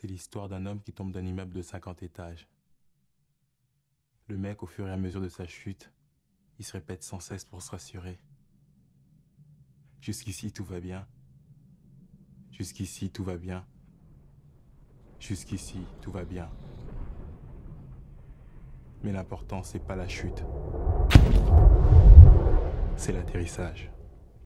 C'est l'histoire d'un homme qui tombe d'un immeuble de 50 étages. Le mec, au fur et à mesure de sa chute, il se répète sans cesse pour se rassurer. Jusqu'ici, tout va bien. Jusqu'ici, tout va bien. Jusqu'ici, tout va bien. Mais l'important, c'est pas la chute. C'est l'atterrissage.